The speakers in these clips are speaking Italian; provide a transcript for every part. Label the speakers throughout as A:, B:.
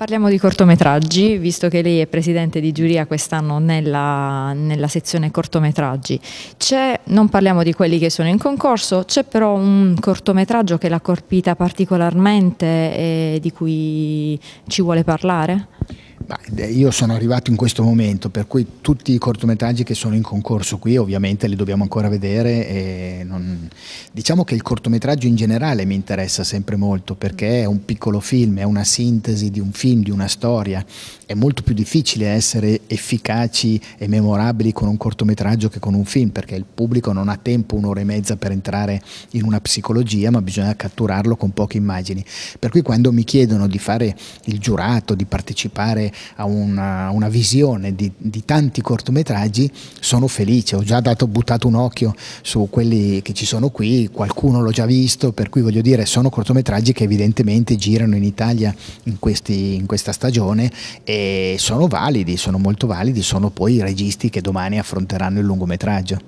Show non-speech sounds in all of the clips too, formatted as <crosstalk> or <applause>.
A: Parliamo
B: di cortometraggi, visto che lei è presidente di giuria quest'anno nella, nella, sezione cortometraggi. non parliamo di quelli che sono in concorso, c'è però un cortometraggio che l'ha colpita particolarmente e di cui ci vuole parlare?
A: Eh, io sono arrivato in questo momento, per cui tutti i cortometraggi che sono in concorso qui ovviamente li dobbiamo ancora vedere. Non... Diciamo che il cortometraggio in generale mi interessa sempre molto perché è un piccolo film, è una sintesi di un film, di una storia. È molto più difficile essere efficaci e memorabili con un cortometraggio che con un film perché il pubblico non ha tempo un'ora e mezza per entrare in una psicologia ma bisogna catturarlo con poche immagini. Per cui quando mi chiedono di fare il giurato, di partecipare a una, una visione di, di, tanti cortometraggi, sono felice. Ho già dato, buttato un occhio su quelli che ci sono qui, qualcuno l'ho già visto, per cui voglio dire, sono cortometraggi che evidentemente girano in Italia in, questi, in questa stagione e sono validi, sono molto validi, sono poi i registi che domani affronteranno il lungometraggio.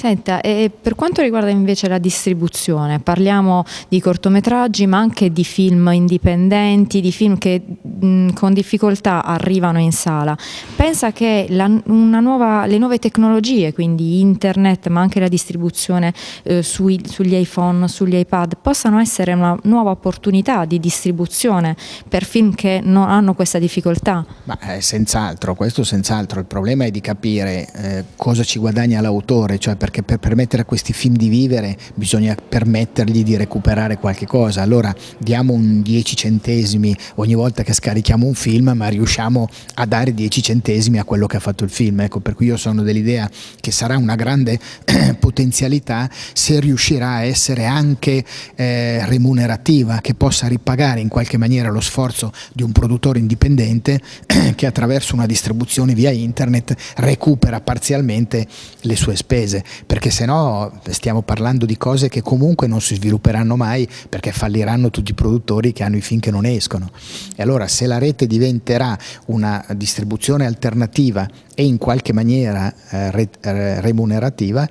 B: Senta, e per quanto riguarda invece la distribuzione, parliamo di cortometraggi ma anche di film indipendenti, di film che mh, con difficoltà arrivano in sala. Pensa che la, nuova, le nuove tecnologie, quindi internet ma anche la distribuzione eh, sui, sugli iPhone, sugli iPad, possano essere una nuova opportunità di distribuzione per film che non hanno questa difficoltà?
A: Ma eh, senz'altro, questo senz'altro. Il problema è di capire eh, cosa ci guadagna l'autore, cioè per perché per permettere a questi film di vivere bisogna permettergli di recuperare qualche cosa, allora diamo un 10 centesimi ogni volta che scarichiamo un film, ma riusciamo a dare 10 centesimi a quello che ha fatto il film, ecco, per cui io sono dell'idea che sarà una grande <clears throat> potenzialità se riuscirà a essere anche eh, remunerativa, che possa ripagare in qualche maniera lo sforzo di un produttore indipendente <clears throat> che attraverso una distribuzione via internet recupera parzialmente le sue spese perché sennò stiamo parlando di cose che comunque non si svilupperanno mai perché falliranno tutti i produttori che hanno i film che non escono. E allora se la rete diventerà una distribuzione alternativa e in qualche maniera eh, re, eh, remunerativa,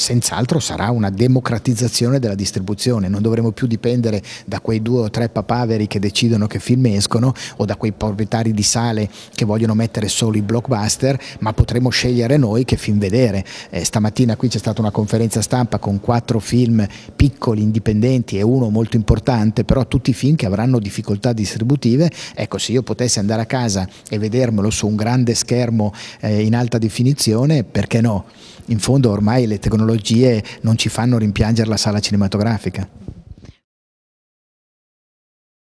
A: senz'altro sarà una democratizzazione della distribuzione, non dovremo più dipendere da quei due o tre papaveri che decidono che film escono o da quei proprietari di sale che vogliono mettere solo i blockbuster, ma potremo scegliere noi che film vedere. Eh, stamattina qui c'è stata una conferenza stampa con quattro film piccoli, indipendenti e uno molto importante, però tutti i film che avranno difficoltà distributive, ecco se io potessi andare a casa e vedermelo su un grande schermo eh, in alta definizione, perché no? in fondo ormai le tecnologie non ci fanno rimpiangere la sala cinematografica.